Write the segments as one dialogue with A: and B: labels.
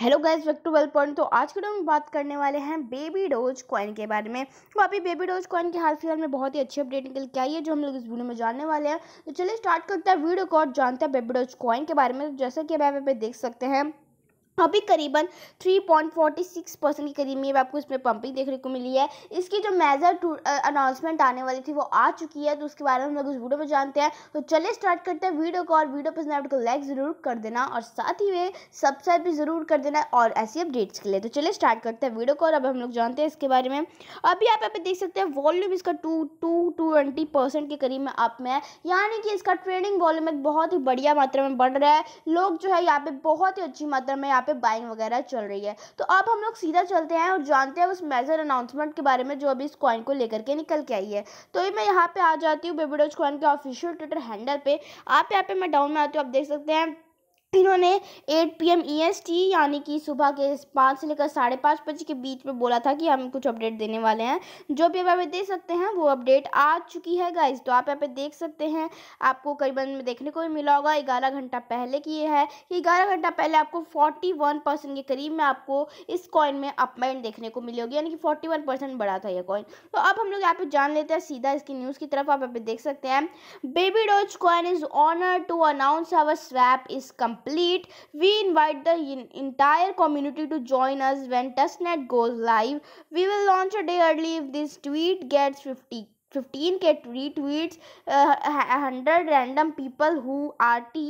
A: Hello guys wake to well point तो आज के वीडियो में बात करने वाले हैं बेबी डोज कॉइन के बारे में तो अभी बेबी डोज कॉइन के हाल फिलहाल में बहुत ही अच्छी अपडेट निकल के आई है जो हम लोग इस वीडियो में जानने वाले हैं तो चलिए स्टार्ट करते हैं वीडियो को और जानते हैं बेबी डोज कॉइन के बारे में तो जैसा कि आप यहाँ पे देख सकते हैं अभी करीबन 3.46 परसेंट के करीब में आपको इसमें पंपिंग देखने को मिली है इसकी जो मेजर टू अनाउंसमेंट आने वाली थी वो आ चुकी है तो उसके बारे में हम लोग इस वीडियो में जानते हैं तो चलिए स्टार्ट करते हैं वीडियो को और वीडियो पसंद आए को लाइक ज़रूर कर देना और साथ ही वे सब्सक्राइब भी ज़रूर कर देना और ऐसी अपडेट्स के लिए तो चलिए स्टार्ट करते हैं वीडियो को और अब हम लोग जानते हैं इसके बारे में अभी आप यहाँ देख सकते हैं वॉल्यूम इसका टू टू ट्वेंटी परसेंट के करीब में आप में है यानी कि इसका ट्रेडिंग वॉल्यूम एक बहुत ही बढ़िया मात्रा में बढ़ रहा है लोग जो है यहाँ पे बहुत ही अच्छी मात्रा में यहाँ पे बाइंग वगैरह चल रही है तो अब हम लोग सीधा चलते हैं और जानते हैं उस मेजर अनाउंसमेंट के बारे में जो अभी इस कॉइन को लेकर के निकल के आई है तो ये मैं यहाँ पे आ जाती हूँ बेबीडोज कॉइन के ऑफिशियल ट्विटर हैंडल पे आप यहाँ पे मैं डाउन में आती हूँ आप देख सकते हैं इन्होंने 8 P M E e S T यानी कि सुबह के पाँच से लेकर साढ़े पाँच बजे के बीच में बोला था कि हम कुछ अपडेट देने वाले हैं जो भी आप दे सकते हैं वो अपडेट आ चुकी है गाइज तो आप यहाँ पे देख सकते हैं आपको करीबन देखने को भी मिला होगा ग्यारह घंटा पहले की ये है कि ग्यारह घंटा पहले आपको फोर्टी वन परसेंट के करीब में आपको इस कॉइन में अपमेंट देखने को मिली होगी यानी कि फोर्टी वन परसेंट बढ़ा था यह कॉइन तो अब हम लोग यहाँ पे जान लेते हैं सीधा इसकी न्यूज़ की तरफ आप यहाँ पे देख सकते हैं baby doge coin is honour to announce our swap is company complete, we invite the entire community to join us when testnet goes live. We will launch a day early if this tweet gets 50 15 के retweets hundred random people who R T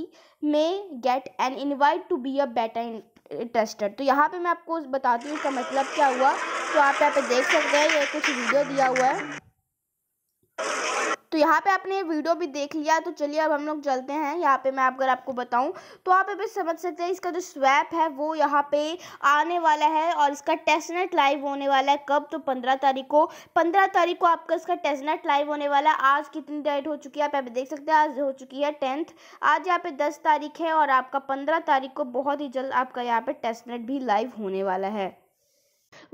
A: may get an invite to be a better tester तो यहाँ पे मैं आपको बताती हूँ इसका मतलब क्या हुआ तो आप यहाँ पे देख सकते हैं ये कुछ वीडियो दिया हुआ है तो यहाँ पे आपने वीडियो भी देख लिया तो चलिए अब हम लोग चलते हैं यहाँ पे मैं अगर आपको बताऊँ तो आप अभी समझ सकते हैं इसका जो स्वैप है वो यहाँ पे आने वाला है और इसका टेस्टनेट लाइव होने वाला है कब तो पंद्रह तारीख को पंद्रह तारीख को आपका इसका टेस्टनेट लाइव होने वाला है आज कितनी डेट हो चुकी है आप अभी देख सकते हैं आज हो चुकी है टेंथ आज यहाँ पे दस तारीख है और आपका पंद्रह तारीख को बहुत ही जल्द आपका यहाँ पे टेस्टनेट भी लाइव होने वाला है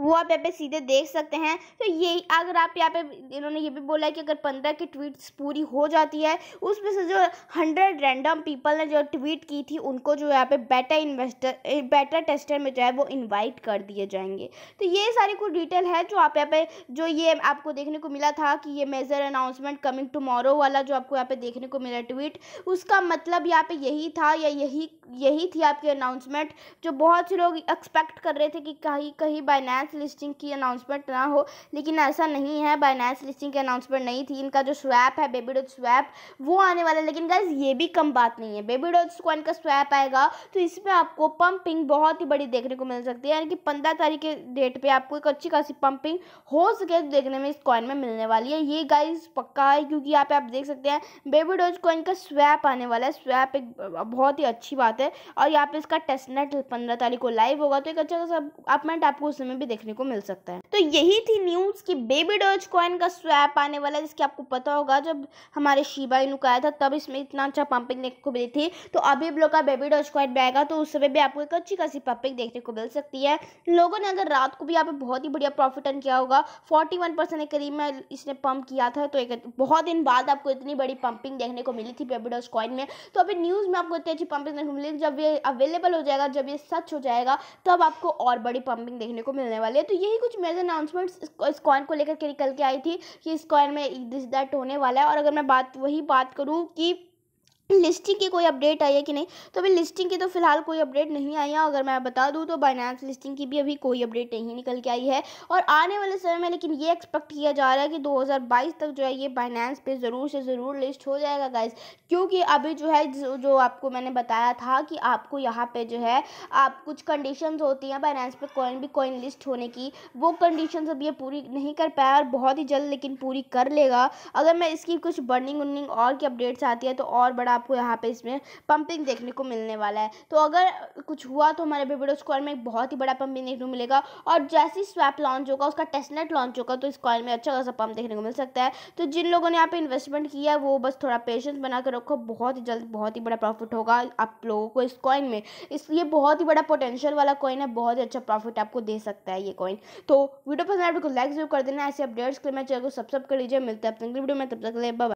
A: वो आप यहाँ पे सीधे देख सकते हैं तो ये अगर आप यहाँ पे इन्होंने ये भी बोला है कि अगर पंद्रह की ट्वीट्स पूरी हो जाती है उसमें से जो हंड्रेड रैंडम पीपल ने जो ट्वीट की थी उनको जो यहाँ पे बेटर इन्वेस्टर बेटर टेस्टर में जो है वो इन्वाइट कर दिए जाएंगे तो ये सारी कुछ डिटेल है जो आप यहाँ पे जो ये आपको देखने को मिला था कि ये मेजर अनाउंसमेंट कमिंग टुमारो वाला जो आपको यहाँ पे देखने को मिला ट्वीट उसका मतलब यहाँ पे यही था या यही यही थी आपकी अनाउंसमेंट जो बहुत से लोग एक्सपेक्ट कर रहे थे कि कहीं कहीं बाइनेंस बाइनेंस लिस्टिंग की अनाउंसमेंट ना हो लेकिन ऐसा नहीं है बाइनेंस लिस्टिंग की अनाउंसमेंट नहीं थी इनका जो स्वैप है बेबी डॉट स्वैप वो आने वाला है लेकिन गाइज ये भी कम बात नहीं है बेबी डॉट को इनका स्वैप आएगा तो इसमें आपको पंपिंग बहुत ही बड़ी देखने को मिल सकती है यानी कि पंद्रह तारीख के डेट पर आपको एक अच्छी खासी पंपिंग हो सके तो देखने में इस कॉइन में मिलने वाली है ये गाइज पक्का है क्योंकि यहाँ पे आप देख सकते हैं बेबी डॉज कॉइन का स्वैप आने वाला है स्वैप एक बहुत ही अच्छी बात है और यहाँ पे इसका टेस्टनेट पंद्रह तारीख को लाइव होगा तो एक अच्छा खासा अपमेंट आपको उस समय भी देखने को मिल सकता है तो यही थी न्यूज़ कि बेबी डॉज कॉइन का स्वैप आने वाला है जिसकी आपको पता होगा जब हमारे शिबा इनू का आया था तब इसमें इतना अच्छा पंपिंग देखने को मिली थी तो अभी हम लोग का बेबी डॉज कॉइन भी आएगा तो उस समय भी आपको एक अच्छी खासी पंपिंग देखने को मिल सकती है लोगों ने अगर रात को भी यहाँ पे बहुत ही बढ़िया प्रॉफिट अर्न किया होगा फोर्टी वन परसेंट के करीब में इसने पंप किया था तो एक बहुत दिन बाद आपको इतनी बड़ी पंपिंग देखने को मिली थी बेबी डॉज कॉइन में तो अभी न्यूज़ में आपको इतनी अच्छी पंपिंग देखने को मिली जब ये अवेलेबल हो जाएगा जब ये सच हो जाएगा तब आपको और बड़ी पंपिंग देखने को मिलने वाली है तो यही कुछ मेजर अनाउंसमेंट्स इस कॉइन को लेकर के निकल के आई थी कि इस कॉइन में दिस दैट होने वाला है और अगर मैं बात वही बात करूँ कि लिस्टिंग की कोई अपडेट आई है कि नहीं तो अभी लिस्टिंग की तो फिलहाल कोई अपडेट नहीं आई है अगर मैं बता दूं तो बाइनांस लिस्टिंग की भी अभी कोई अपडेट नहीं निकल के आई है और आने वाले समय में लेकिन ये एक्सपेक्ट किया जा रहा है कि 2022 तक जो है ये बाइनांस पे ज़रूर से ज़रूर लिस्ट हो जाएगा गाइज क्योंकि अभी जो है जो, जो आपको मैंने बताया था कि आपको यहाँ पर जो है आप कुछ कंडीशन होती हैं बाइनांस पर कोइन भी कोइन लिस्ट होने की वो कंडीशन अब ये पूरी नहीं कर पाया और बहुत ही जल्द लेकिन पूरी कर लेगा अगर मैं इसकी कुछ बर्निंग उर्निंग और की अपडेट्स आती है तो और बड़ा आपको यहाँ पे इसमें पंपिंग देखने को मिलने वाला है तो अगर कुछ हुआ तो हमारे बेबडो स्क्वाड में एक बहुत ही बड़ा पंपिंग देखने को मिलेगा और जैसे ही स्वैप लॉन्च होगा उसका टेस्टनेट लॉन्च होगा तो स्क्वाड में अच्छा खासा पंप देखने को मिल सकता है तो जिन लोगों ने यहाँ पे इन्वेस्टमेंट किया है वो बस थोड़ा पेशेंस बना कर रखो बहुत ही जल्द बहुत ही बड़ा प्रॉफिट होगा आप लोगों को इस कॉइन में इसलिए बहुत ही बड़ा पोटेंशियल वाला कॉइन है बहुत ही अच्छा प्रॉफिट आपको दे सकता है ये कॉइन तो वीडियो पसंद आए तो को लाइक जरूर कर देना ऐसे अपडेट्स के लिए मैं चैनल को सब्सक्राइब कर लीजिए मिलते हैं अपने वीडियो में तब तक ले बाय